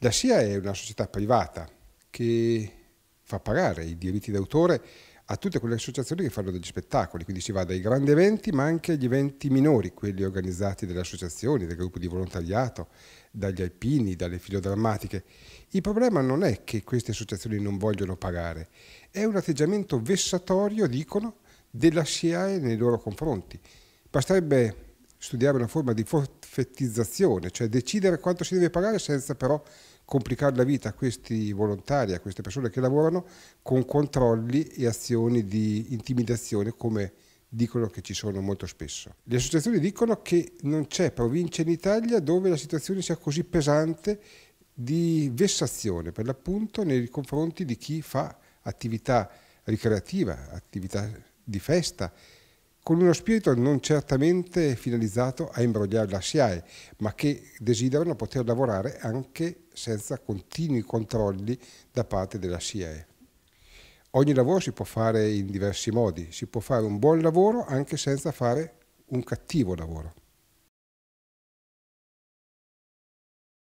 La SIA è una società privata che fa pagare i diritti d'autore a tutte quelle associazioni che fanno degli spettacoli, quindi si va dai grandi eventi ma anche agli eventi minori, quelli organizzati dalle associazioni, dal gruppo di volontariato, dagli alpini, dalle filodrammatiche. Il problema non è che queste associazioni non vogliono pagare, è un atteggiamento vessatorio, dicono, della SIAE nei loro confronti. Basterebbe studiare una forma di forfettizzazione, cioè decidere quanto si deve pagare senza però complicare la vita a questi volontari, a queste persone che lavorano con controlli e azioni di intimidazione come dicono che ci sono molto spesso. Le associazioni dicono che non c'è provincia in Italia dove la situazione sia così pesante di vessazione per l'appunto nei confronti di chi fa attività ricreativa, attività di festa con uno spirito non certamente finalizzato a imbrogliare la SIAE, ma che desiderano poter lavorare anche senza continui controlli da parte della SIAE. Ogni lavoro si può fare in diversi modi, si può fare un buon lavoro anche senza fare un cattivo lavoro.